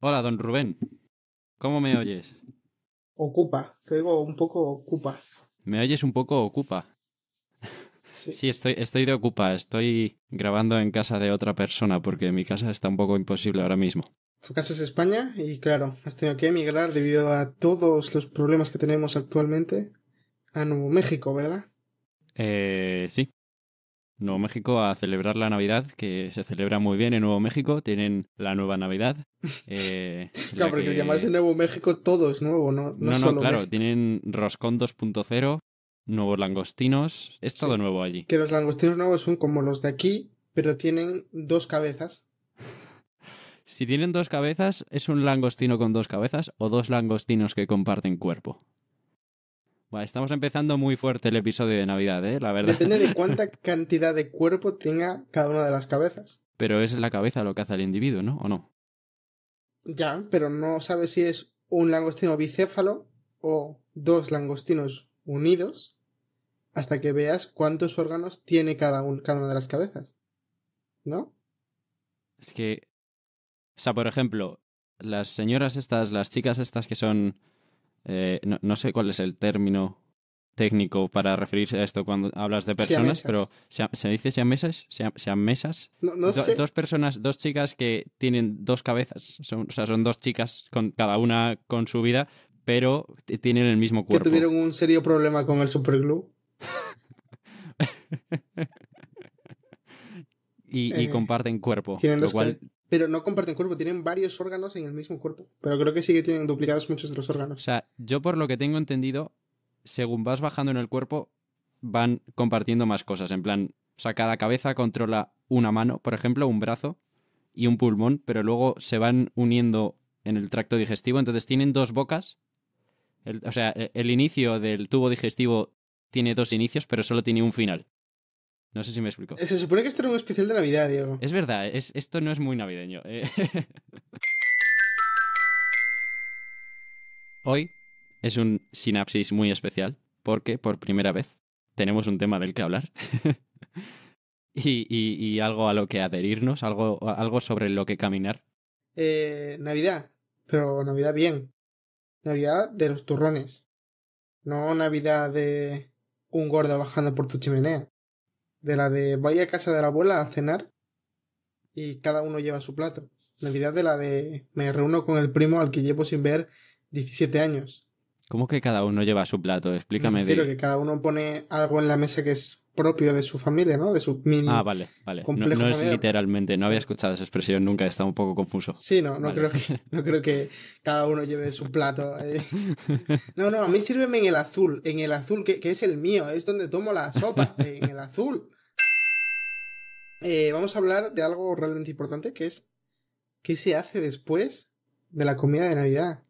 Hola, don Rubén. ¿Cómo me oyes? Ocupa, te digo un poco ocupa. ¿Me oyes un poco ocupa? Sí, sí estoy, estoy de ocupa, estoy grabando en casa de otra persona porque mi casa está un poco imposible ahora mismo. Tu casa es España y claro, has tenido que emigrar debido a todos los problemas que tenemos actualmente a Nuevo México, ¿verdad? Eh, sí, Nuevo México a celebrar la Navidad, que se celebra muy bien en Nuevo México. Tienen la nueva Navidad. Eh, claro, porque llamarse Nuevo México todo es nuevo, ¿no? No, no, no claro, tienen Roscón 2.0, nuevos langostinos. Es todo nuevo allí. Que los langostinos nuevos son como los de aquí, pero tienen dos cabezas. si tienen dos cabezas, ¿es un langostino con dos cabezas o dos langostinos que comparten cuerpo? estamos empezando muy fuerte el episodio de Navidad, ¿eh? La verdad. Depende de cuánta cantidad de cuerpo tenga cada una de las cabezas. Pero es la cabeza lo que hace al individuo, ¿no? ¿O no? Ya, pero no sabes si es un langostino bicéfalo o dos langostinos unidos hasta que veas cuántos órganos tiene cada, cada una de las cabezas. ¿No? Es que... O sea, por ejemplo, las señoras estas, las chicas estas que son eh, no, no, sé cuál es el término técnico para referirse a esto cuando hablas de personas, pero ¿se, dice sean mesas? ¿Sean mesas? Dos personas, dos chicas que tienen dos cabezas, son, o sea, son dos chicas, con cada una con su vida, pero tienen el mismo cuerpo. Que tuvieron un serio problema con el superglue. y, y eh. comparten cuerpo, lo cual pero no comparten cuerpo, tienen varios órganos en el mismo cuerpo. Pero creo que sí que tienen duplicados muchos de los órganos. O sea, yo por lo que tengo entendido, según vas bajando en el cuerpo, van compartiendo más cosas. En plan, o sea, cada cabeza controla una mano, por ejemplo, un brazo y un pulmón, pero luego se van uniendo en el tracto digestivo. Entonces tienen dos bocas. o sea, e, el inicio del tubo digestivo tiene dos inicios, pero solo tiene un final. No sé si me explico. Se supone que esto era un especial de Navidad, Diego. Es verdad, es, esto no es muy navideño. Eh. Hoy es un sinapsis muy especial porque por primera vez tenemos un tema del que hablar y, y, algo a lo que adherirnos, algo, algo sobre lo que caminar. Eh, Navidad, pero Navidad bien. Navidad de los turrones. No Navidad de un gordo bajando por tu chimenea de la de vaya a casa de la abuela a cenar y cada uno lleva su plato. Navidad de la de me reúno con el primo al que llevo sin ver 17 años. ¿Cómo que cada uno lleva su plato? Explícame. Quiero de... que cada uno pone algo en la mesa que es propio de su familia, ¿no? De su mini. Ah, vale, vale. no, es literalmente, no había escuchado esa expresión nunca, está un poco confuso. Sí, no, no, creo, que, no creo que cada uno lleve su plato. Eh. No, no, a mí sírveme en el azul, en el azul, que, es el mío, es donde tomo la sopa, en el azul. Eh, vamos a hablar de algo realmente importante que es qué se hace después de la comida de Navidad.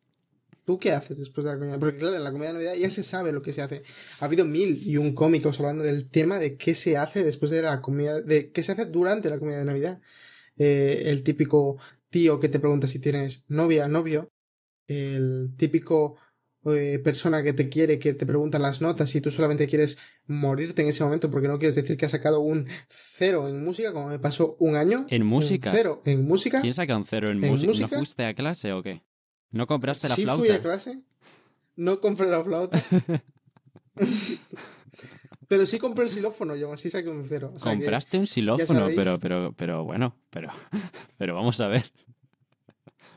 ¿Tú qué haces después de la comida? Porque claro, en la comida de Navidad ya se sabe lo que se hace. Ha habido mil y un cómicos hablando del tema de qué se hace después de la comida, de qué se hace durante la comida de Navidad. Eh, el típico tío que te pregunta si tienes novia, novio. El típico eh, persona que te quiere, que te pregunta las notas y tú solamente quieres morirte en ese momento porque no quieres decir que has sacado un cero en música, como me pasó un año. ¿En música? cero en música. ¿Quién saca un cero en, música? ¿No fuiste a clase o qué? ¿No compraste la flauta? Sí fui a clase. No compré la flauta. pero sí compré el silófono, yo así saqué un cero. Compraste un silófono, pero, pero, pero bueno, pero, pero vamos a ver.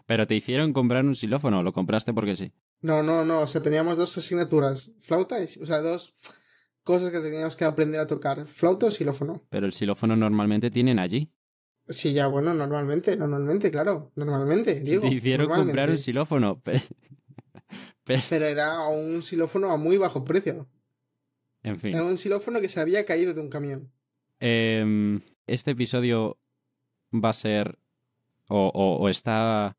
Pero te hicieron comprar un xilófono, lo compraste porque sí. No, no, no, o sea, teníamos dos asignaturas, flauta y, o sea, dos cosas que teníamos que aprender a tocar, flauta o xilófono. Pero el xilófono normalmente tienen allí. Sí, ya, bueno, normalmente, normalmente, claro, normalmente, digo. Te hicieron comprar un silófono Pero... era un silófono a muy bajo precio. En fin. Era un silófono que se había caído de un camión. Em, este episodio va a ser o, está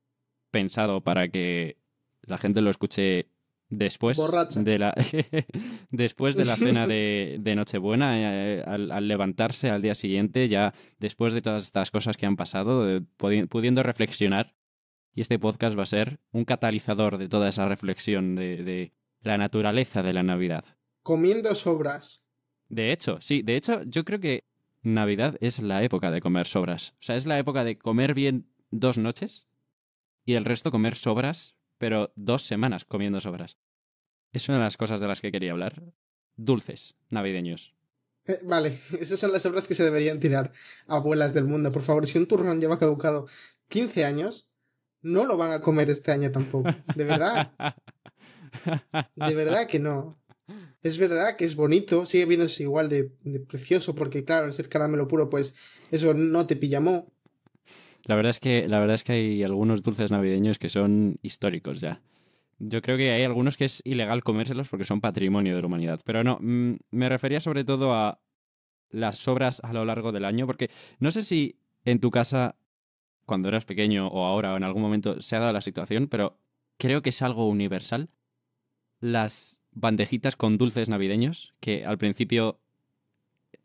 pensado para que la gente lo escuche Después de, la, después de la cena de, Nochebuena, eh, al, levantarse al día siguiente, ya después de todas estas cosas que han pasado, eh, pudiendo reflexionar, y este podcast va a ser un catalizador de toda esa reflexión de, de la naturaleza de la Navidad. Comiendo sobras. De hecho, sí, de hecho yo creo que Navidad es la época de comer sobras. O sea, es la época de comer bien dos noches y el resto comer sobras, pero dos semanas comiendo sobras. Es una de las cosas de las que quería hablar. Dulces navideños. Eh, vale, esas son las obras que se deberían tirar. Abuelas del mundo, por favor, si un turrón lleva caducado 15 años, no lo van a comer este año tampoco. De verdad. De verdad que no. Es verdad que es bonito, sigue viéndose igual de, precioso, porque claro, al ser caramelo puro, pues eso no te pillamó. La verdad es que, la verdad es que hay algunos dulces navideños que son históricos ya. Yo creo que hay algunos que es ilegal comérselos porque son patrimonio de la humanidad. Pero no, mm, me refería sobre todo a las obras a lo largo del año, porque no sé si en tu casa, cuando eras pequeño o ahora o en algún momento, se ha dado la situación, pero creo que es algo universal. Las bandejitas con dulces navideños, que al principio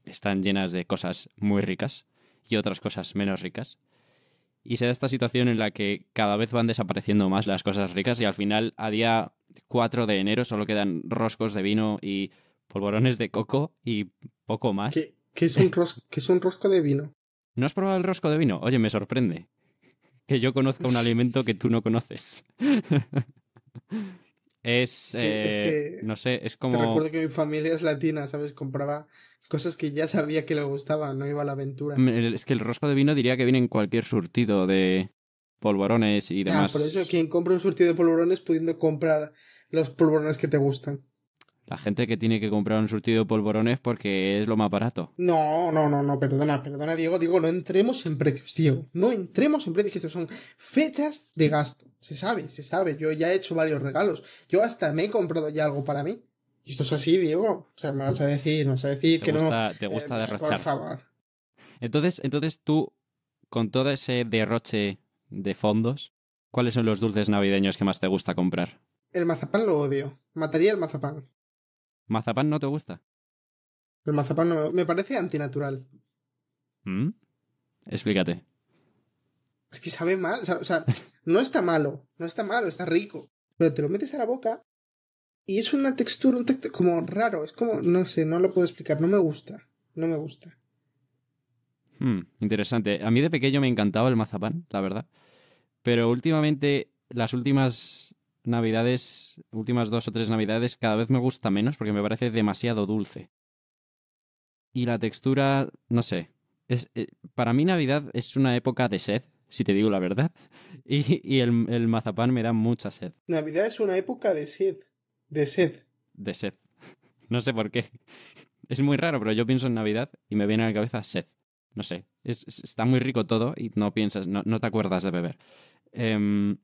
están llenas de cosas muy ricas y otras cosas menos ricas. Y se da esta situación en la que cada vez van desapareciendo más las cosas ricas y al final a día 4 de enero solo quedan roscos de vino y polvorones de coco y poco más. ¿Qué, es, un ¿qué es un rosco de vino? ¿No has probado el rosco de vino? Oye, me sorprende que yo conozca un alimento que tú no conoces. es, eh, no sé, es como... Te recuerdo que mi familia es latina, ¿sabes? Compraba cosas que ya sabía que le gustaban, no iba a la aventura. Mm, es que el rosco de vino diría que viene en cualquier surtido de polvorones y ah, demás. por eso quien compra un surtido de polvorones pudiendo comprar los polvorones que te gustan. La gente que tiene que comprar un surtido de polvorones porque es lo más barato. No, no, no, no, perdona, perdona, Diego, digo, no entremos en precios, Diego. No entremos en precios, estos son fechas de gasto. Se sabe, se sabe. Yo ya he hecho varios regalos. Yo hasta me he comprado ya algo para mí. Y esto es así, Diego. O sea, me vas a decir, me vas a decir que no. Te gusta eh, derrochar. favor. Entonces, entonces tú, con todo ese derroche de fondos, ¿cuáles son los dulces navideños que más te gusta comprar? El mazapán lo odio. Mataría el mazapán. ¿Mazapán no te gusta? El mazapán me, parece antinatural. ¿Mm? Explícate. Es que sabe mal. O sea, no está malo. No está malo, está rico. Pero te lo metes a la boca y es una textura, un texto como raro, es como, no sé, no lo puedo explicar, no me gusta, no me gusta. Hmm, interesante. A mí de pequeño me encantaba el mazapán, la verdad. Pero últimamente, las últimas navidades, últimas dos o tres navidades, cada vez me gusta menos porque me parece demasiado dulce. Y la textura, no sé. Es, eh, para mí Navidad es una época de sed, si te digo la verdad. Y, el, el, mazapán me da mucha sed. Navidad es una época de sed. De sed. De sed. No sé por qué. Es muy raro, pero yo pienso en Navidad y me viene a la cabeza sed. No sé. Es, está muy rico todo y no piensas, no, te acuerdas de beber. Em,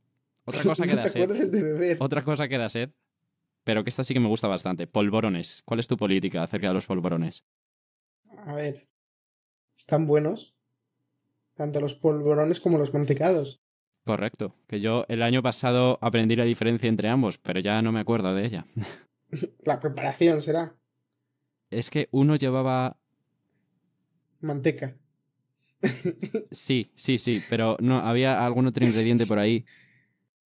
otra cosa que te sed. De beber. Otra cosa que da sed, pero que esta sí que me gusta bastante. Polvorones. ¿Cuál es tu política acerca de los polvorones? A ver. Están buenos. Tanto los polvorones como los mantecados. Correcto, que yo el año pasado aprendí la diferencia entre ambos, pero ya no me acuerdo de ella. la preparación será. Es que uno llevaba... Manteca. sí, sí, sí, pero no, había algún otro ingrediente por ahí.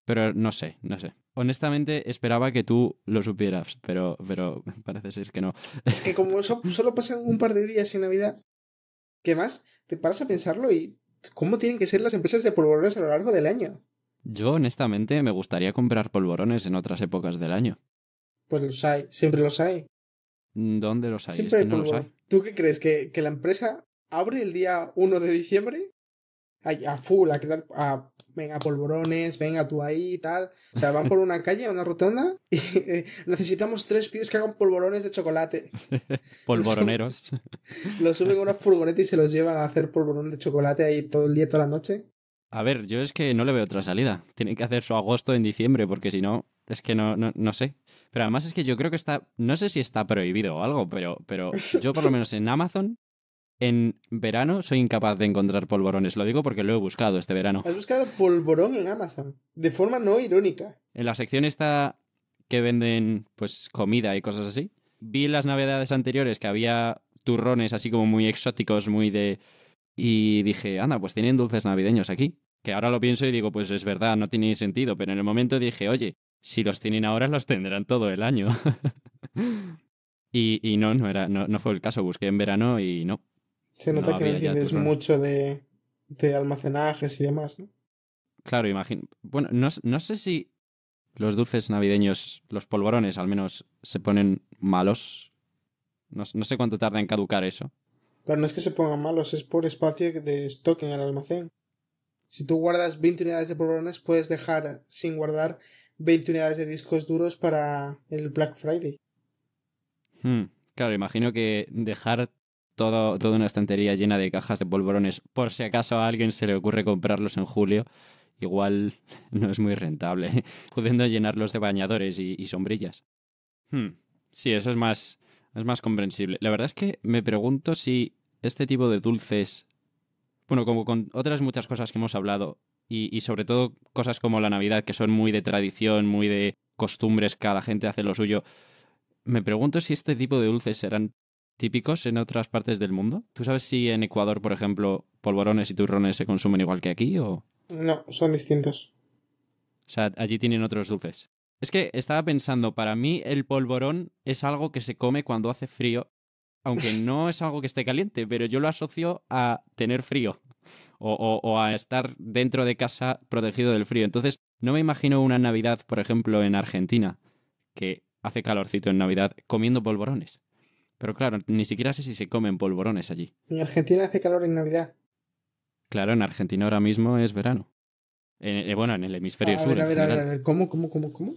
Pero no sé, no sé. Honestamente esperaba que tú lo supieras, pero, pero parece ser que no. Es que como solo pasan un par de días en Navidad, ¿qué más? Te paras a pensarlo y ¿Cómo tienen que ser las empresas de polvorones a lo largo del año? Yo, honestamente, me gustaría comprar polvorones en otras épocas del año. Pues los hay, siempre los hay. Mm, ¿Dónde los hay? Siempre los hay. ¿Tú qué crees? ¿Que, la empresa abre el día 1 de diciembre? A, a full, a, quedar... a venga polvorones, venga tú ahí y tal. O sea, van por una calle, una rotonda y eh, necesitamos tres pies que hagan polvorones de chocolate. Polvoroneros. Los suben a una furgoneta y se los llevan a hacer polvorones de chocolate ahí todo el día, toda la noche. A ver, yo es que no le veo otra salida. Tienen que hacer su agosto en diciembre porque si no, es que no, no, sé. Pero además es que yo creo que está, no sé si está prohibido o algo, pero, pero yo por lo menos en Amazon en verano soy incapaz de encontrar polvorones. Lo digo porque lo he buscado este verano. Has buscado polvorón en Amazon, de forma no irónica. En la sección esta que venden pues comida y cosas así, vi las navidades anteriores que había turrones así como muy exóticos, muy de... Y dije, anda, pues tienen dulces navideños aquí. Que ahora lo pienso y digo, pues es verdad, no tiene sentido. Pero en el momento dije, oye, si los tienen ahora, los tendrán todo el año. y, no, no, era, no, no fue el caso. Busqué en verano y no. Se nota que no entiendes mucho de, de, almacenajes y demás, ¿no? Claro, imagino. Bueno, no, sé si los dulces navideños, los polvorones al menos, se ponen malos. No, sé cuánto tarda en caducar eso. Pero no es que se pongan malos, es por espacio de stock en el almacén. Si tú guardas 20 unidades de polvorones, puedes dejar sin guardar 20 unidades de discos duros para el Black Friday. Hmm, claro, imagino que dejar toda una estantería llena de cajas de polvorones, por si acaso a alguien se le ocurre comprarlos en julio. Igual no es muy rentable, pudiendo llenarlos de bañadores y, sombrillas. Hmm, sí, eso es más, es más comprensible. La verdad es que me pregunto si este tipo de dulces, bueno, como con otras muchas cosas que hemos hablado, y, y sobre todo cosas como la Navidad, que son muy de tradición, muy de costumbres, cada gente hace lo suyo, me pregunto si este tipo de dulces serán típicos en otras partes del mundo? ¿Tú sabes si en Ecuador, por ejemplo, polvorones y turrones se consumen igual que aquí o...? No, son distintos. O sea, allí tienen otros dulces. Es que estaba pensando, para mí el polvorón es algo que se come cuando hace frío, aunque no es algo que esté caliente, pero yo lo asocio a tener frío o, o a estar dentro de casa protegido del frío. Entonces, no me imagino una Navidad, por ejemplo, en Argentina, que hace calorcito en Navidad, comiendo polvorones. Pero claro, ni siquiera sé si se comen polvorones allí. En Argentina hace calor en Navidad. Claro, en Argentina ahora mismo es verano. Eh, bueno, en el hemisferio sur. ¿cómo, cómo, cómo, cómo?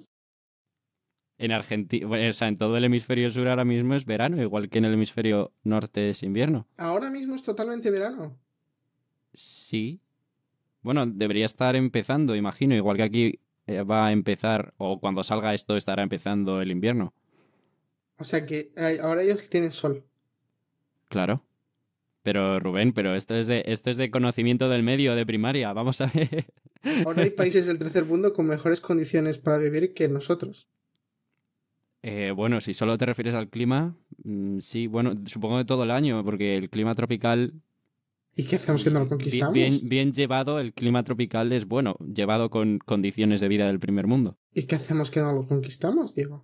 En Argentina, o sea, en todo el hemisferio sur ahora mismo es verano, igual que en el hemisferio norte es invierno. Ahora mismo es totalmente verano. Sí. Bueno, debería estar empezando, imagino, igual que aquí eh, va a empezar, o cuando salga esto estará empezando el invierno. O sea que ahora ellos tienen sol. Claro. Pero Rubén, pero esto es de, esto es de conocimiento del medio de primaria, vamos a ver. Ahora hay países del tercer mundo con mejores condiciones para vivir que nosotros. Eh, bueno, si solo te refieres al clima, mm, sí, bueno, supongo que todo el año, porque el clima tropical... ¿Y qué hacemos que no lo conquistamos? Bien, bien llevado, el clima tropical es bueno, llevado con condiciones de vida del primer mundo. ¿Y qué hacemos que no lo conquistamos, Diego?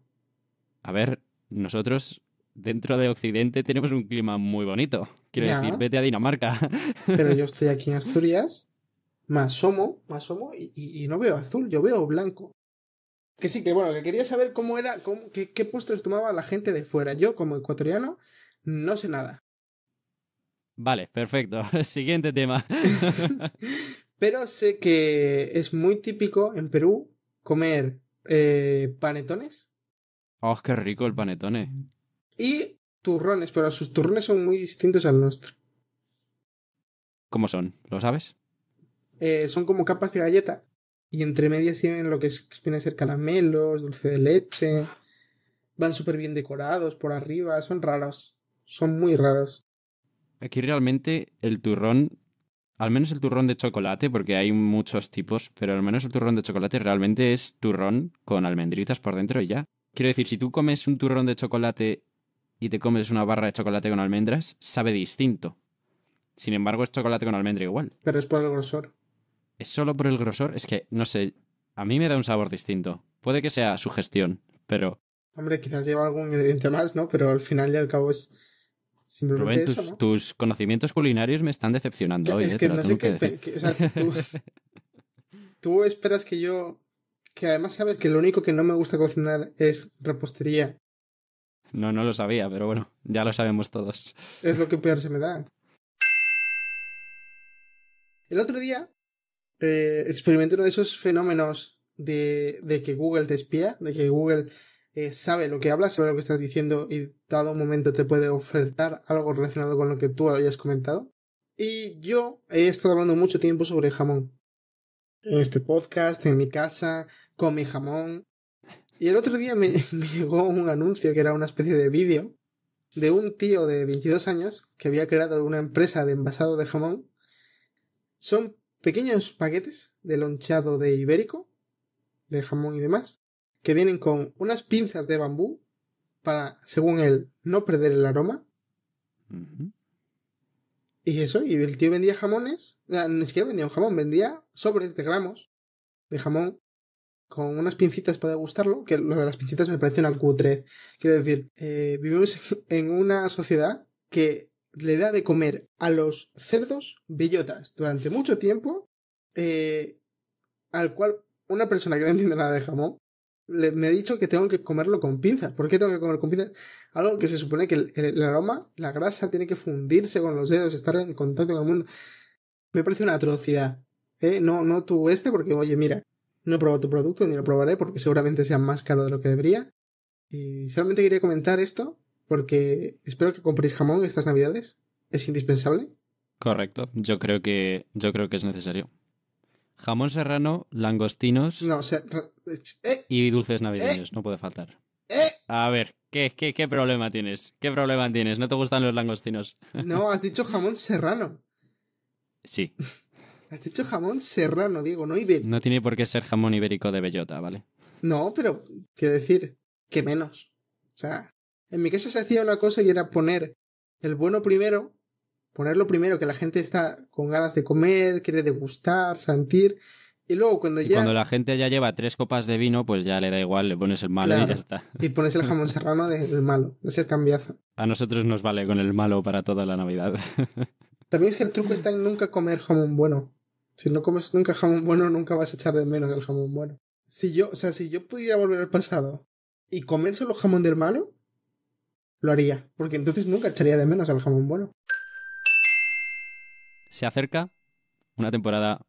A ver, nosotros dentro de Occidente tenemos un clima muy bonito. Quiero decir, vete a Dinamarca. Pero yo estoy aquí en Asturias, más asomo, y, no veo azul, yo veo blanco. Que sí, que bueno, que quería saber cómo era, qué, postres tomaba la gente de fuera. Yo, como ecuatoriano, no sé nada. Vale, perfecto. Siguiente tema. Pero sé que es muy típico en Perú comer eh, panetones Oh, qué rico el panetone. Y turrones, pero sus turrones son muy distintos al nuestro. ¿Cómo son? ¿Lo sabes? Eh, son como capas de galleta. Y entre medias tienen lo que viene a ser caramelos, dulce de leche. Van súper bien decorados por arriba. Son raros. Son muy raros. Aquí realmente el turrón, al menos el turrón de chocolate, porque hay muchos tipos, pero al menos el turrón de chocolate realmente es turrón con almendritas por dentro y ya. Quiero decir, si tú comes un turrón de chocolate y te comes una barra de chocolate con almendras, sabe distinto. Sin embargo, es chocolate con almendra igual. Pero es por el grosor. ¿Es solo por el grosor? Es que, no sé, a mí me da un sabor distinto. Puede que sea sugestión, pero... Hombre, quizás lleva algún ingrediente más, ¿no? Pero al final y al cabo es, Simplemente eso, tus, ¿no? tus, conocimientos culinarios me están decepcionando. hoy, es ¿eh? que no sé qué. o sea, tú, esperas que yo que además sabes que lo único que no me gusta cocinar es repostería. No, no lo sabía, pero bueno, ya lo sabemos todos. Es lo que peor se me da. El otro día eh, experimenté uno de esos fenómenos de, que Google te espía, de que Google eh, sabe lo que hablas, sabe lo que estás diciendo y todo momento te puede ofertar algo relacionado con lo que tú habías comentado. Y yo he estado hablando mucho tiempo sobre jamón en este podcast, en mi casa, con mi jamón. Y el otro día me, llegó un anuncio que era una especie de vídeo de un tío de 22 años que había creado una empresa de envasado de jamón. Son pequeños paquetes de lonchado de ibérico, de jamón y demás, que vienen con unas pinzas de bambú para, según él, no perder el aroma. Y eso, y el tío vendía jamones, ni siquiera vendía un jamón, vendía sobres de gramos de jamón con unas pincitas para degustarlo, que lo de las pincitas me parece una cutrez. Quiero decir, eh, vivimos en una sociedad que le da de comer a los cerdos bellotas durante mucho tiempo, eh, al cual una persona que no entiende nada de jamón me ha dicho que tengo que comerlo con pinzas. ¿Por qué tengo que comer con pinzas? Algo que se supone que el, aroma, la grasa, tiene que fundirse con los dedos, estar en contacto con el mundo. Me parece una atrocidad. ¿eh? No, no tú este, porque oye, mira, no he probado tu producto ni lo probaré porque seguramente sea más caro de lo que debería. Y solamente quería comentar esto porque espero que compréis jamón estas navidades. Es indispensable. Correcto. Yo creo que, yo creo que es necesario. Jamón serrano, langostinos no, eh, y dulces navideños, eh, no puede faltar. Eh, a ver, ¿qué, ¿qué, qué, problema tienes? ¿Qué problema tienes? ¿No te gustan los langostinos? No, has dicho jamón serrano. Sí. Has dicho jamón serrano, Diego, no ibérico. No tiene por qué ser jamón ibérico de bellota, ¿vale? No, pero quiero decir que menos. O sea, en mi casa se hacía una cosa y era poner el bueno primero ponerlo primero, que la gente está con ganas de comer, quiere degustar, sentir. Y luego cuando ya... Cuando la gente ya lleva tres copas de vino, pues ya le da igual, le pones el malo y ya está. Y pones el jamón serrano del malo, de ser cambiazo. A nosotros nos vale con el malo para toda la Navidad. También es que el truco está en nunca comer jamón bueno. Si no comes nunca jamón bueno, nunca vas a echar de menos el jamón bueno. Si yo, o sea, si yo pudiera volver al pasado y comer solo jamón del malo, lo haría, porque entonces nunca echaría de menos al jamón bueno. Se acerca una temporada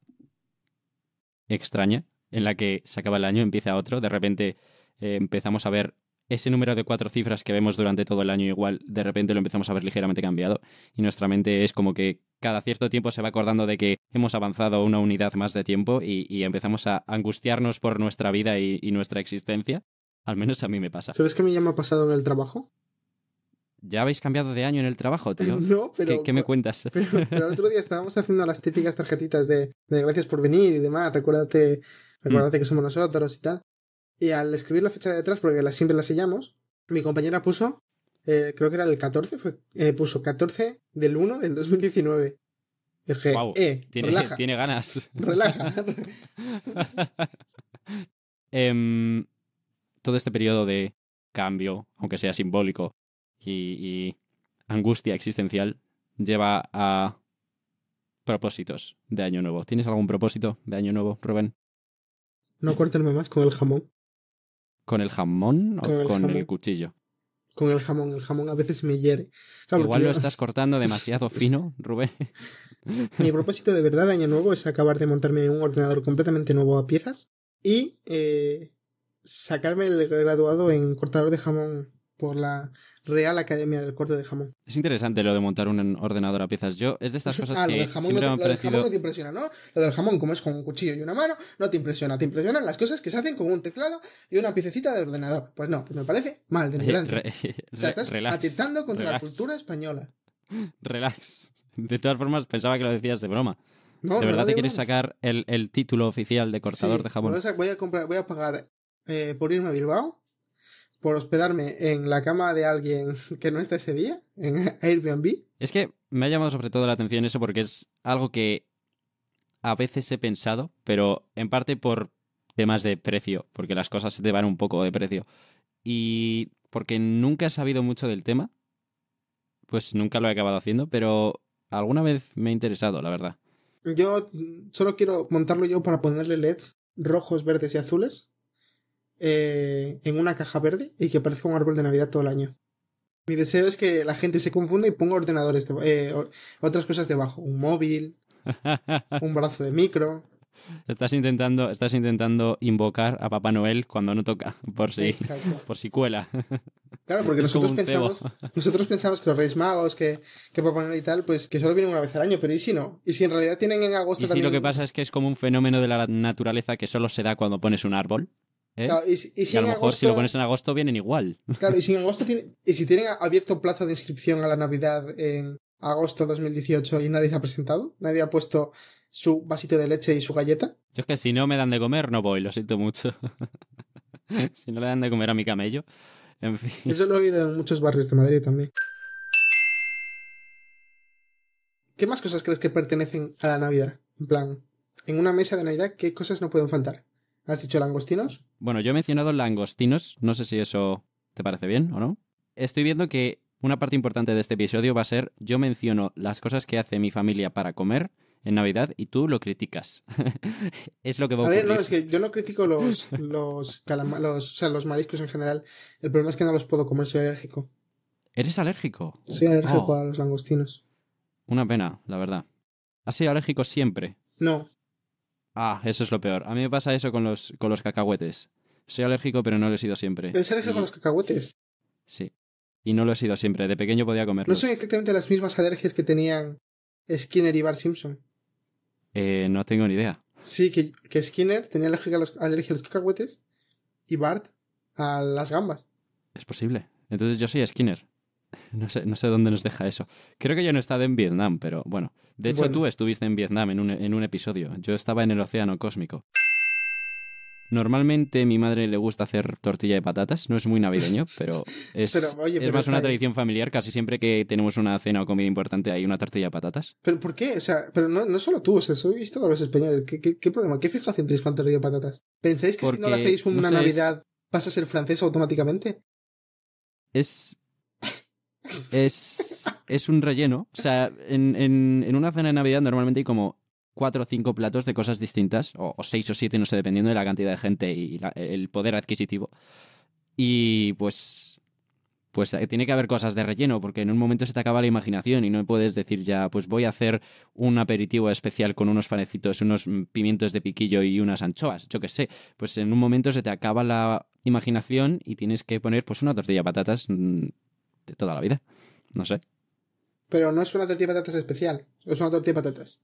extraña en la que se acaba el año, empieza otro, de repente eh, empezamos a ver ese número de cuatro cifras que vemos durante todo el año igual, de repente lo empezamos a ver ligeramente cambiado y nuestra mente es como que cada cierto tiempo se va acordando de que hemos avanzado una unidad más de tiempo y, empezamos a angustiarnos por nuestra vida y, y, nuestra existencia. Al menos a mí me pasa. ¿Sabes qué me llama pasado en el trabajo? ya habéis cambiado de año en el trabajo, tío. No, pero. ¿Qué, me cuentas? Pero, el otro día estábamos haciendo las típicas tarjetitas de, gracias por venir y demás, mm. recuérdate, que somos nosotros y tal. Y al escribir la fecha de detrás, porque siempre la sellamos, mi compañera puso, eh, creo que era el 14, fue, eh, puso 14 del 1 del 2019. Y dije, eh, tiene, ganas. Relaja. Em, todo este periodo de cambio, aunque sea simbólico, y, angustia existencial lleva a propósitos de año nuevo. ¿Tienes algún propósito de año nuevo, Rubén? No cortarme más con el jamón. ¿Con el jamón o con el, cuchillo? Con el jamón, el jamón a veces me hiere. Igual lo estás cortando demasiado fino, Rubén. Mi propósito de verdad de año nuevo es acabar de montarme un ordenador completamente nuevo a piezas y eh, sacarme el graduado en cortador de jamón por la Real Academia del Corte de Jamón. Es interesante lo de montar un ordenador a piezas. Yo, es de estas ah, cosas que lo del jamón siempre no te, me lo impresiona, ¿no? Lo del jamón, como es con un cuchillo y una mano, no te impresiona. Te impresionan las cosas que se hacen con un teclado y una piececita de ordenador. Pues no, pues me parece mal, de O sea, estás atentando contra la cultura española. Relax. De todas formas, pensaba que lo decías de broma. ¿De verdad te quieres sacar el, título oficial de cortador de jamón? Voy a, voy a, comprar, voy a pagar eh, por irme a Bilbao por hospedarme en la cama de alguien que no está ese día, en Airbnb. Es que me ha llamado sobre todo la atención eso porque es algo que a veces he pensado, pero en parte por temas de precio, porque las cosas se te van un poco de precio. Y porque nunca he sabido mucho del tema, pues nunca lo he acabado haciendo, pero alguna vez me ha interesado, la verdad. Yo solo quiero montarlo yo para ponerle LEDs rojos, verdes y azules eh, en una caja verde y que aparezca un árbol de Navidad todo el año. Mi deseo es que la gente se confunda y ponga ordenadores, eh, otras cosas debajo, un móvil, un brazo de micro. Estás intentando, estás intentando invocar a Papá Noel cuando no toca, por si, por si cuela. Claro, porque nosotros pensamos, nosotros pensamos que los Reyes Magos, que, que Papá Noel y tal, pues que solo vienen una vez al año, pero ¿y si no? ¿Y si en realidad tienen en agosto también? Y si lo que pasa es que es como un fenómeno de la naturaleza que solo se da cuando pones un árbol. ¿Eh? y, si lo mejor si lo pones en agosto vienen igual. Claro, y si en agosto y si tienen abierto plazo de inscripción a la Navidad en agosto 2018 y nadie se ha presentado, nadie ha puesto su vasito de leche y su galleta. Yo es que si no me dan de comer no voy, lo siento mucho. si no le dan de comer a mi camello, en fin. Eso lo he oído en muchos barrios de Madrid también. ¿Qué más cosas crees que pertenecen a la Navidad? En plan, en una mesa de Navidad, ¿qué cosas no pueden faltar? ¿Has dicho langostinos? Bueno, yo he mencionado langostinos, no sé si eso te parece bien o no. Estoy viendo que una parte importante de este episodio va a ser yo menciono las cosas que hace mi familia para comer en Navidad y tú lo criticas. es lo que va a A ver, no, es que yo no critico los, los, los, mariscos en general. El problema es que no los puedo comer, soy alérgico. ¿Eres alérgico? Soy alérgico oh. a los langostinos. Una pena, la verdad. ¿Has sido alérgico siempre? No, Ah, eso es lo peor. A mí me pasa eso con los, con los cacahuetes. Soy alérgico, pero no lo he sido siempre. ¿Eres alérgico con los cacahuetes? Sí. Y no lo he sido siempre. De pequeño podía comerlos. ¿No son exactamente las mismas alergias que tenían Skinner y Bart Simpson? Eh, no tengo ni idea. Sí, que, que Skinner tenía alergia a los cacahuetes y Bart a las gambas. Es posible. Entonces yo soy Skinner. No sé, no sé dónde nos deja eso. Creo que yo no he estado en Vietnam, pero bueno. De hecho, tú estuviste en Vietnam en un, en un episodio. Yo estaba en el océano cósmico. Normalmente a mi madre le gusta hacer tortilla de patatas, no es muy navideño, pero es, más una tradición familiar. Casi siempre que tenemos una cena o comida importante hay una tortilla de patatas. ¿Pero por qué? O sea, pero no, no solo tú, o sea, soy visto a los españoles. ¿Qué, problema? ¿Qué fijación tenéis con tortilla de patatas? ¿Pensáis que si no la hacéis una Navidad pasa vas a ser francés automáticamente? Es es, es un relleno. O sea, en, en, una cena de Navidad normalmente hay como cuatro o cinco platos de cosas distintas, o, seis o siete, no sé, dependiendo de la cantidad de gente y el poder adquisitivo. Y pues pues eh, tiene que haber cosas de relleno, porque en un momento se te acaba la imaginación y no puedes decir ya, pues voy a hacer un aperitivo especial con unos panecitos, unos mm, pimientos de piquillo y unas anchoas, yo que sé. Pues en un momento se te acaba la imaginación y tienes que poner pues una tortilla de patatas mm, de toda la vida. No sé. Pero no es una tortilla de patatas especial, es una tortilla de patatas.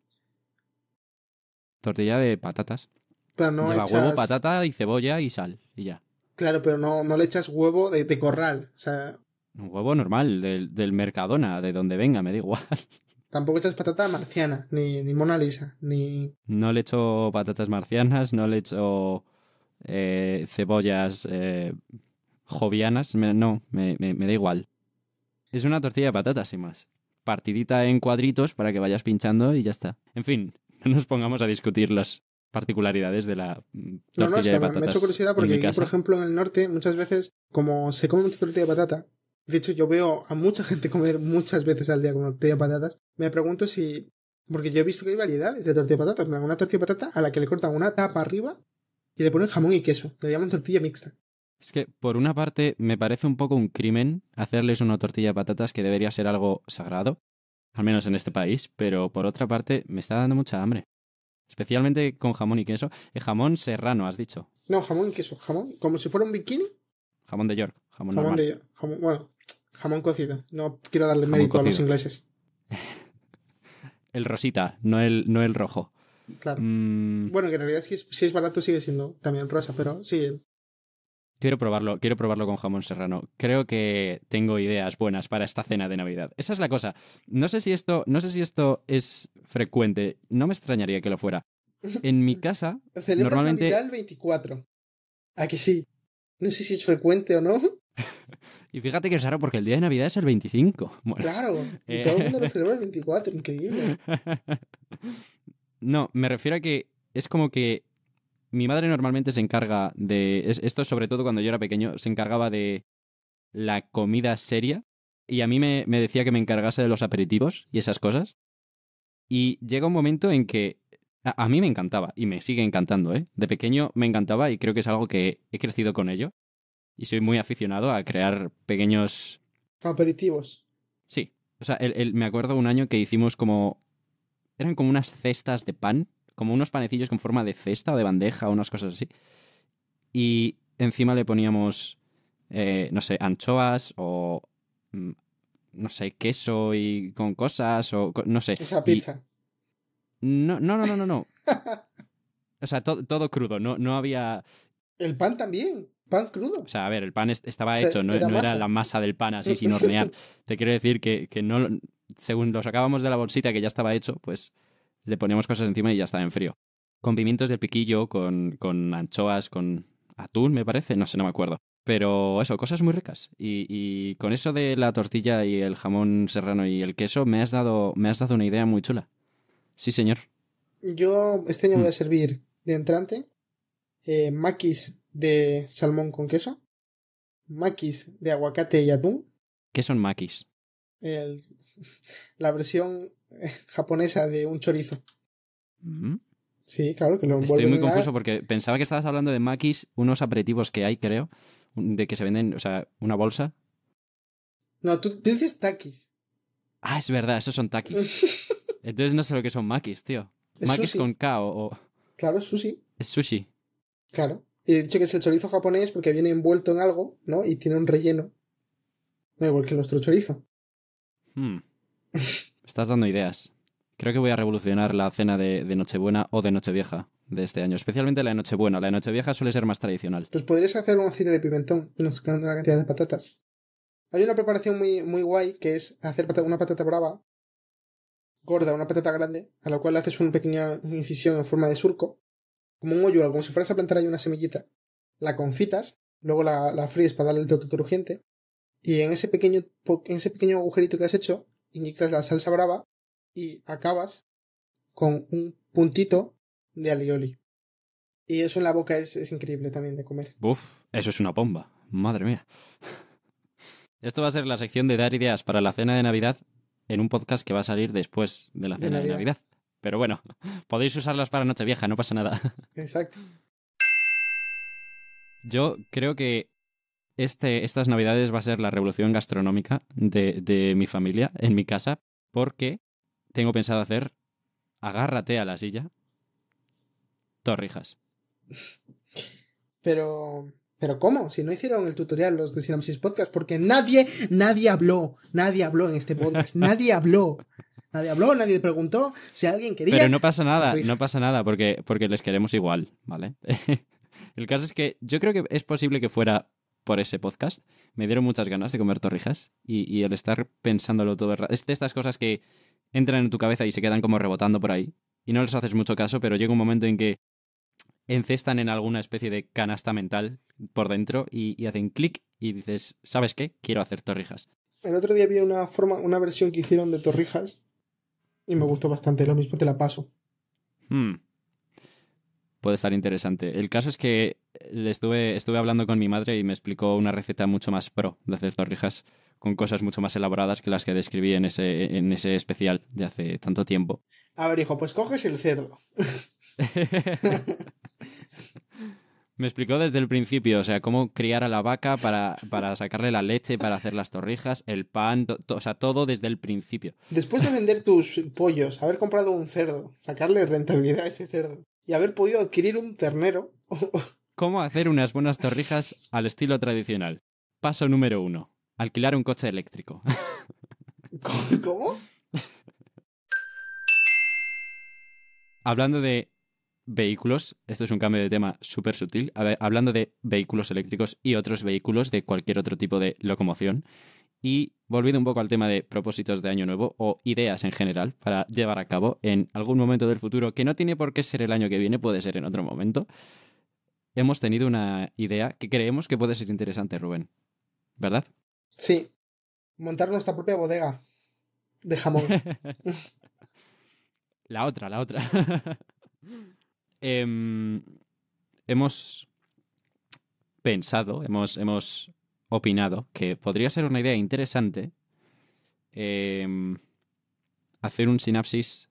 Tortilla de patatas. Pero no echas... huevo, patata y cebolla y sal y ya. Claro, pero no, no le echas huevo de, corral. O sea... Un huevo normal, del, Mercadona, de donde venga, me da igual. Tampoco echas patata marciana, ni, ni Mona Lisa, ni... No le echo patatas marcianas, no le echo eh, cebollas eh, jovianas, no, me da igual. Es una tortilla de patatas, sin más. Partidita en cuadritos para que vayas pinchando y ya está. En fin, no nos pongamos a discutir las particularidades de la tortilla mm, no, no, es que Me ha hecho curiosidad porque por ejemplo, en el norte, muchas veces, como se come mucha tortilla de patata, de hecho, yo veo a mucha gente comer muchas veces al día con tortilla de patatas. Me pregunto si. Porque yo he visto que hay variedades de tortilla de patatas. Una tortilla de patata a la que le cortan una tapa arriba y le ponen jamón y queso. Le llaman tortilla mixta. Es que, por una parte, me parece un poco un crimen hacerles una tortilla de patatas que debería ser algo sagrado, al menos en este país, pero por otra parte, me está dando mucha hambre. Especialmente con jamón y queso. El eh, jamón serrano, has dicho. No, jamón y queso. Jamón, como si fuera un bikini. Jamón de York. Jamón, jamón normal. de jamón, Bueno, jamón cocido. No quiero darle médico a los ingleses. el rosita, no el, no el rojo. Claro. Mm. Bueno, que en realidad si es, si es, barato sigue siendo también rosa, pero sí, Quiero probarlo, quiero probarlo con jamón serrano. Creo que tengo ideas buenas para esta cena de Navidad. Esa es la cosa. No sé si esto, no sé si esto es frecuente. No me extrañaría que lo fuera. En mi casa, normalmente Navidad el 24. Aquí que sí? No sé si es frecuente o no. y fíjate que es raro porque el día de Navidad es el 25. claro, y eh, todo el mundo lo celebra el 24, increíble. no, me refiero a que es como que mi madre normalmente se encarga de. Esto, sobre todo cuando yo era pequeño, se encargaba de la comida seria. Y a mí me, decía que me encargase de los aperitivos y esas cosas. Y llega un momento en que. A, mí me encantaba y me sigue encantando, ¿eh? De pequeño me encantaba y creo que es algo que he crecido con ello. Y soy muy aficionado a crear pequeños. Aperitivos. Sí. O sea, el, me acuerdo un año que hicimos como. Eran como unas cestas de pan como unos panecillos con forma de cesta o de bandeja, o unas cosas así. Y encima le poníamos, eh, no sé, anchoas o, mm, no sé, queso y con cosas o, no sé. Esa pizza. No, no, no, no, no. o sea, todo crudo, no, no había... El pan también. Pan crudo. O sea, a ver, el pan estaba hecho, no era, la masa del pan así sin hornear. Te quiero decir que, que, no, según lo sacábamos de la bolsita que ya estaba hecho, pues le poníamos cosas encima y ya estaba en frío. Con pimientos del piquillo, con, anchoas, con atún, me parece, no sé, no me acuerdo. Pero eso, cosas muy ricas. Y, con eso de la tortilla y el jamón serrano y el queso, me has dado, me has dado una idea muy chula. Sí, señor. Yo este año voy a mm. servir de entrante eh, maquis de salmón con queso, maquis de aguacate y atún. ¿Qué son maquis? la versión japonesa de un chorizo. Mm. Sí, claro, que lo Estoy muy confuso porque pensaba que estabas hablando de maquis, unos aperitivos que hay, creo, de que se venden, o sea, una bolsa. No, tú, dices takis. Ah, es verdad, esos son takis. Entonces no sé lo que son maquis, tío. maquis con K o, Claro, es sushi. Es sushi. Claro. Y he dicho que es el chorizo japonés porque viene envuelto en algo, ¿no? Y tiene un relleno. No, igual que nuestro chorizo. Hmm. Estás dando ideas. Creo que voy a revolucionar la cena de, Nochebuena o de Nochevieja de este año, especialmente la de Nochebuena. La de Nochevieja suele ser más tradicional. Pues podrías hacer un aceite de pimentón y nos una cantidad de patatas. Hay una preparación muy, muy guay que es hacer una patata brava, gorda, una patata grande, a la cual le haces una pequeña incisión en forma de surco, como un hoyo, como si fueras a plantar ahí una semillita. La confitas, luego la, fríes para darle el toque crujiente, y en ese pequeño, en ese pequeño agujerito que has hecho, inyectas la salsa brava y acabas con un puntito de alioli. Y eso en la boca es, increíble también de comer. Uf, eso es una bomba. Madre mía. Esto va a ser la sección de dar ideas para la cena de Navidad en un podcast que va a salir después de la cena de Navidad. De Navidad. Pero bueno, podéis usarlas para Nochevieja, no pasa nada. Exacto. Yo creo que este, estas navidades va a ser la revolución gastronómica de, mi familia, en mi casa, porque tengo pensado hacer, agárrate a la silla, torrijas. Pero, pero ¿cómo? Si no hicieron el tutorial los de Sinopsis Podcast, porque nadie, nadie habló, nadie habló en este podcast, nadie habló. Nadie habló, nadie preguntó si alguien quería. Pero no pasa nada, no pasa nada, porque, porque les queremos igual, ¿vale? el caso es que yo creo que es posible que fuera por ese podcast, me dieron muchas ganas de comer torrijas y, el estar pensándolo todo Es de estas cosas que entran en tu cabeza y se quedan como rebotando por ahí y no les haces mucho caso, pero llega un momento en que encestan en alguna especie de canasta mental por dentro y, hacen clic y dices, ¿sabes qué? Quiero hacer torrijas. El otro día vi una forma, una versión que hicieron de torrijas y me gustó bastante. Lo mismo te la paso. Hmm puede estar interesante. El caso es que estuve, estuve hablando con mi madre y me explicó una receta mucho más pro de hacer torrijas con cosas mucho más elaboradas que las que describí en ese, en ese especial de hace tanto tiempo. A ver, hijo, pues coges el cerdo. Me explicó desde el principio, o sea, cómo criar a la vaca para, sacarle la leche, para hacer las torrijas, el pan, o sea, todo desde el principio. Después de vender tus pollos, haber comprado un cerdo, sacarle rentabilidad a ese cerdo y haber podido adquirir un ternero. ¿Cómo hacer unas buenas torrijas al estilo tradicional? Paso número uno. Alquilar un coche eléctrico. ¿Cómo? Hablando de vehículos, esto es un cambio de tema súper sutil, hablando de vehículos eléctricos y otros vehículos de cualquier otro tipo de locomoción, y volviendo un poco al tema de propósitos de año nuevo o ideas en general para llevar a cabo en algún momento del futuro, que no tiene por qué ser el año que viene, puede ser en otro momento, hemos tenido una idea que creemos que puede ser interesante, Rubén. ¿Verdad? Sí. Montar nuestra propia bodega de jamón. la otra, la otra. Em, hemos pensado, hemos, hemos opinado que podría ser una idea interesante em, hacer un sinapsis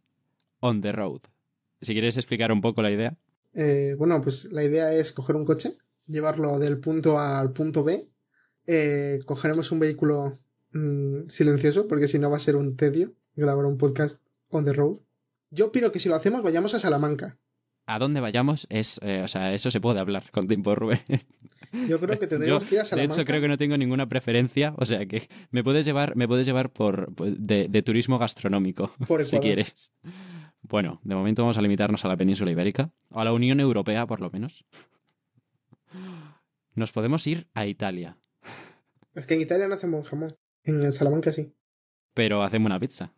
on the road. Si quieres explicar un poco la idea. Eh, bueno, pues la idea es coger un coche, llevarlo del punto A al punto B. Eh, cogeremos un vehículo mm, silencioso, porque si no va a ser un tedio grabar un podcast on the road. Yo opino que si lo hacemos vayamos a Salamanca, a dónde vayamos es, eh, o sea, eso se puede hablar con tiempo, Rubén. Yo creo que tendríamos que ir a Salamanca. De hecho, creo que no tengo ninguna preferencia, o sea que me puedes llevar, me puedes llevar por, pues, de, turismo gastronómico, si quieres. Bueno, de momento vamos a limitarnos a la península ibérica, o a la Unión Europea por lo menos. Nos podemos ir a Italia. Es que en Italia no hacemos jamás. en Salamanca sí. Pero hacemos una pizza.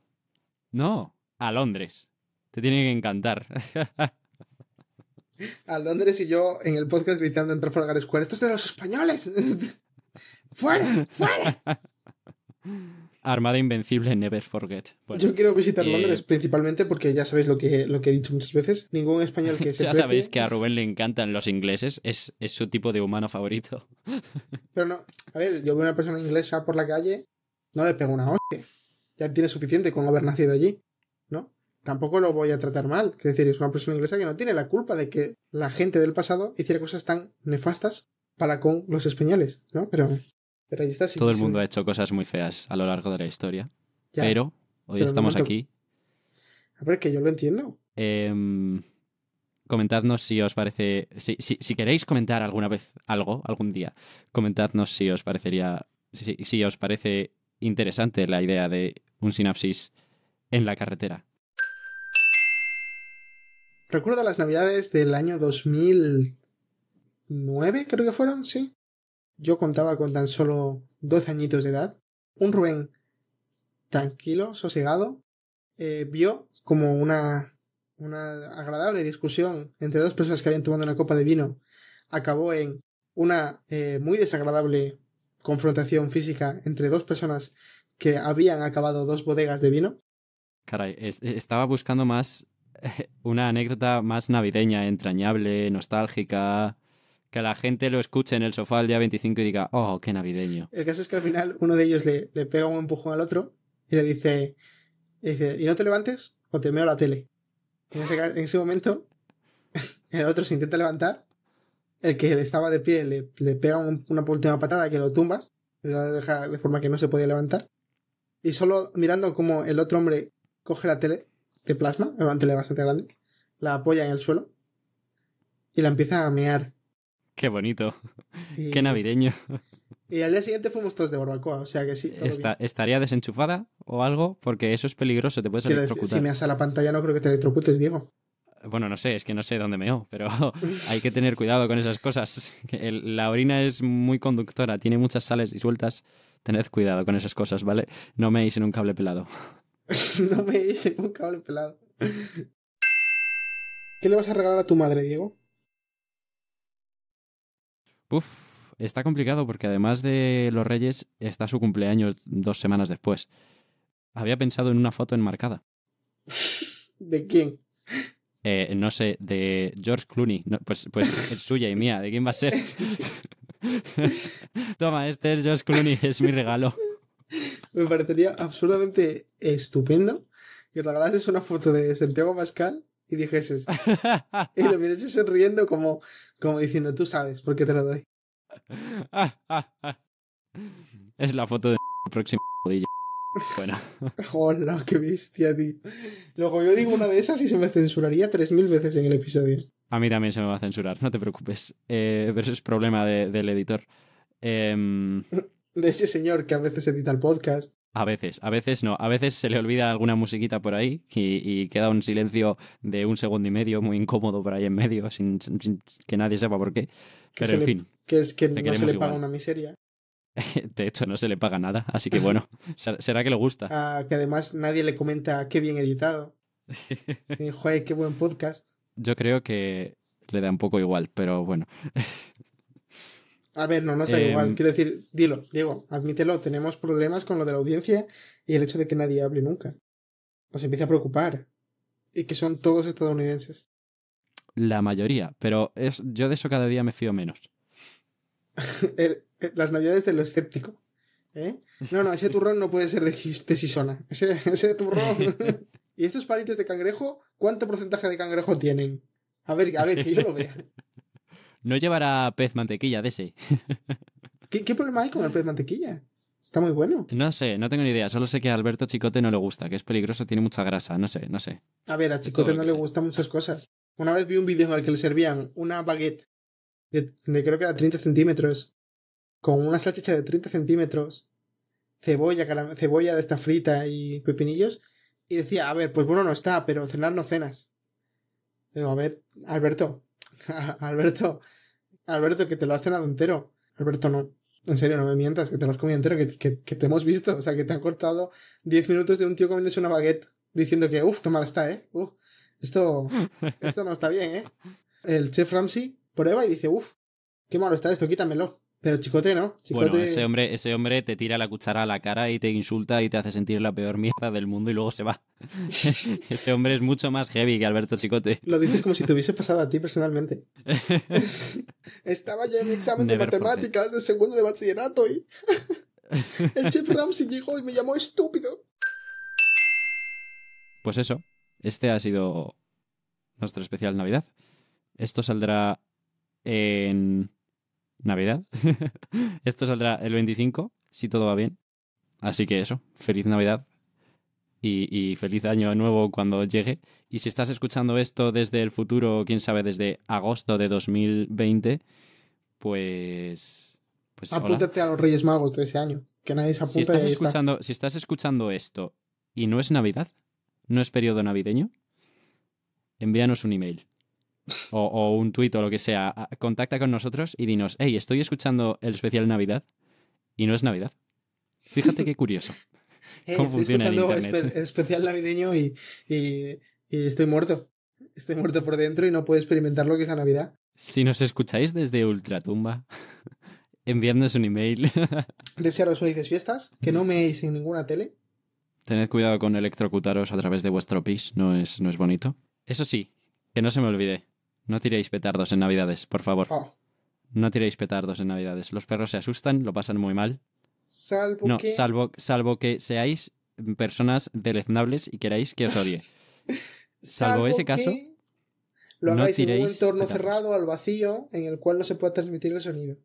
No, a Londres. Te tiene que encantar. a Londres y yo en el podcast gritando en Trafalgar Square, esto es de los españoles. fuera, fuera. Armada Invencible Never Forget. yo quiero visitar eh, Londres principalmente porque ya sabéis lo que, lo que he dicho muchas veces. Ningún español que se. ya sabéis que a Rubén le encantan los ingleses, es, su tipo de humano favorito. Pero no, a ver, yo veo una persona inglesa por la calle, no le pego una hostia. Ya tiene suficiente con haber nacido allí tampoco lo voy a tratar mal. Es decir, es una persona inglesa que no tiene la culpa de que la gente del pasado hiciera cosas tan nefastas para con los españoles, ¿no? Pero, pero ahí está. Todo el mundo ha hecho cosas muy feas a lo largo de la historia. pero hoy estamos aquí. A ver, que yo lo entiendo. Em, comentadnos si os parece. Si, queréis comentar alguna vez algo, algún día, comentadnos si os parecería. si os parece interesante la idea de un sinapsis en la carretera recuerdo las navidades del año 2009, creo que fueron, sí. Yo contaba con tan solo 12 añitos de edad. Un Rubén tranquilo, sosegado, eh, vio como una, una agradable discusión entre dos personas que habían tomado una copa de vino acabó en una eh, muy desagradable confrontación física entre dos personas que habían acabado dos bodegas de vino. Caray, estaba buscando más una anécdota más navideña, entrañable, nostálgica, que la gente lo escuche en el sofá el día 25 y diga, oh, qué navideño. El caso es que al final uno de ellos le, pega un empujón al otro y le dice, ¿y no te levantes o te veo la tele? En ese, momento, el otro se intenta levantar, el que estaba de pie le, pega una última patada que lo tumba, lo deja de forma que no se podía levantar, y solo mirando como el otro hombre coge la tele, de plasma, era bastante grande, la apoya en el suelo y la empieza a mear. Qué bonito. Qué navideño. Y al día siguiente fuimos todos de barbacoa, o sea que sí. ¿Estaría desenchufada o algo? Porque eso es peligroso, te puedes electrocutar. si me a la pantalla no creo que te electrocutes, Diego. Bueno, no sé, es que no sé dónde meo, pero hay que tener cuidado con esas cosas. la orina es muy conductora, tiene muchas sales disueltas. Tened cuidado con esas cosas, ¿vale? No meéis en un cable pelado. no me hice un cable pelado. ¿Qué le vas a regalar a tu madre, Diego? Uf, está complicado porque además de los Reyes está su cumpleaños dos semanas después. Había pensado en una foto enmarcada. ¿De quién? Eh, no sé, de George Clooney. pues, pues es suya y mía. ¿De quién va a ser? Toma, este es George Clooney, es mi regalo. Me parecería absolutamente estupendo que regalases una foto de Santiago Pascal y dijeses. y lo mirases sonriendo como, como diciendo, tú sabes por qué te la doy. es la foto de próximo Bueno. qué bestia, tío. Luego yo digo una de esas y se me censuraría tres mil veces en el episodio. A mí también se me va a censurar, no te preocupes. Eh, pero eso es problema de, del editor. Eh, de ese señor que a veces edita el podcast. A veces, a veces no. A veces se le olvida alguna musiquita por ahí y, queda un silencio de un segundo y medio muy incómodo por ahí en medio, sin, que nadie sepa por qué. Pero en fin. Que es que no se le paga una miseria. De hecho, no se le paga nada, así que bueno, será que le gusta. Ah, que además nadie le comenta qué bien editado. Joder, qué buen podcast. Yo creo que le da un poco igual, pero bueno. A ver, no no está em, igual. Quiero decir, dilo, Diego, admítelo. Tenemos problemas con lo de la audiencia y el hecho de que nadie hable nunca. Nos empieza a preocupar. Y que son todos estadounidenses. La mayoría, pero es, yo de eso cada día me fío menos. Er, eh, las navidades de lo escéptico. ¿eh? No, no, ese turrón no puede ser de, Sisona. Ese, turrón. ¿Y estos palitos de cangrejo? ¿Cuánto porcentaje de cangrejo tienen? A ver, a ver, que yo lo vea. No llevará pez mantequilla de ese. ¿Qué, problema hay con el pez mantequilla? Está muy bueno. No sé, no tengo ni idea. Solo sé que a Alberto Chicote no le gusta, que es peligroso, tiene mucha grasa. No sé, no sé. A ver, a Chicote no le gustan muchas cosas. Una vez vi un vídeo en el que le servían una baguette de, creo que era 30 centímetros, con una salchicha de 30 centímetros, cebolla, cebolla de esta frita y pepinillos, y decía, a ver, pues bueno, no está, pero cenar no cenas. a ver, Alberto, Alberto, Alberto, que te lo has cenado entero. Alberto, no. En serio, no me mientas, que te lo has comido entero, que, te hemos visto. O sea, que te han cortado 10 minutos de un tío comiéndose una baguette diciendo que, uff, qué mal está, ¿eh? Uf, esto, esto no está bien, ¿eh? El chef Ramsey prueba y dice, uff, qué malo está esto, quítamelo. Pero Chicote, ¿no? Bueno, ese hombre, ese hombre te tira la cuchara a la cara y te insulta y te hace sentir la peor mierda del mundo y luego se va. ese hombre es mucho más heavy que Alberto Chicote. Lo dices como si te hubiese pasado a ti personalmente. Estaba yo en mi examen de matemáticas de segundo de bachillerato y el chef Ramsey llegó y me llamó estúpido. Pues eso, este ha sido nuestro especial Navidad. Esto saldrá en Navidad. Esto saldrá el 25, si todo va bien. Así que eso, feliz Navidad y, feliz año nuevo cuando llegue. Y si estás escuchando esto desde el futuro, quién sabe, desde agosto de 2020, pues... pues Apúntate a los Reyes Magos de ese año, que nadie se apunte si estás, escuchando, si estás escuchando esto y no es Navidad, no es periodo navideño, envíanos un email o, un tuit o lo que sea, contacta con nosotros y dinos, hey, estoy escuchando el especial Navidad y no es Navidad. Fíjate qué curioso. escuchando el especial navideño y, estoy muerto. Estoy muerto por dentro y no puedo experimentar lo que es la Navidad. Si nos escucháis desde Ultratumba, enviadnos un email. Desearos felices fiestas, que no meéis en ninguna tele. Tened cuidado con electrocutaros a través de vuestro pis, no es, no es bonito. Eso sí, que no se me olvide. No tiréis petardos en Navidades, por favor. Ah. No tiréis petardos en Navidades. Los perros se asustan, lo pasan muy mal. Salvo no, que... Salvo, salvo que seáis personas deleznables y queráis que os odie. salvo, ese caso... Lo hagáis en un entorno cerrado, al vacío, en el cual no se pueda transmitir el sonido.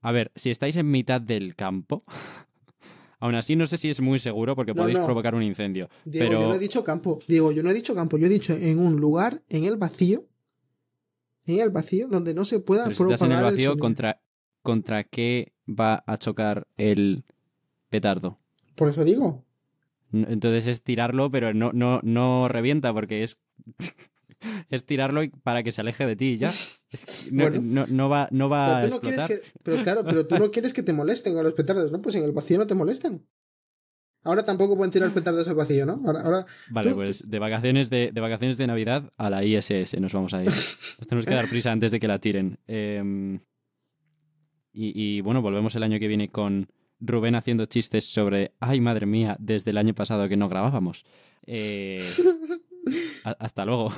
A ver, si estáis en mitad del campo, Aún así, no sé si es muy seguro porque podéis provocar un incendio. pero... yo no he dicho campo. Digo, yo no he dicho campo. Yo he dicho en un lugar, en el vacío, en el vacío, donde no se pueda Pero en el vacío, ¿contra, ¿contra qué va a chocar el petardo? Por eso digo. Entonces es tirarlo, pero no, no, no revienta, porque es. es tirarlo para que se aleje de ti, ya. No, va, no va pero a explotar. quieres que, pero claro, pero tú no quieres que te molesten los petardos, ¿no? Pues en el vacío no te molestan. Ahora tampoco pueden tirar de al vacío, ¿no? Ahora, vale, pues de vacaciones de, vacaciones de Navidad a la ISS nos vamos a ir. nos tenemos que dar prisa antes de que la tiren. Em, y, bueno, volvemos el año que viene con Rubén haciendo chistes sobre, ay madre mía, desde el año pasado que no grabábamos. Eh, hasta luego.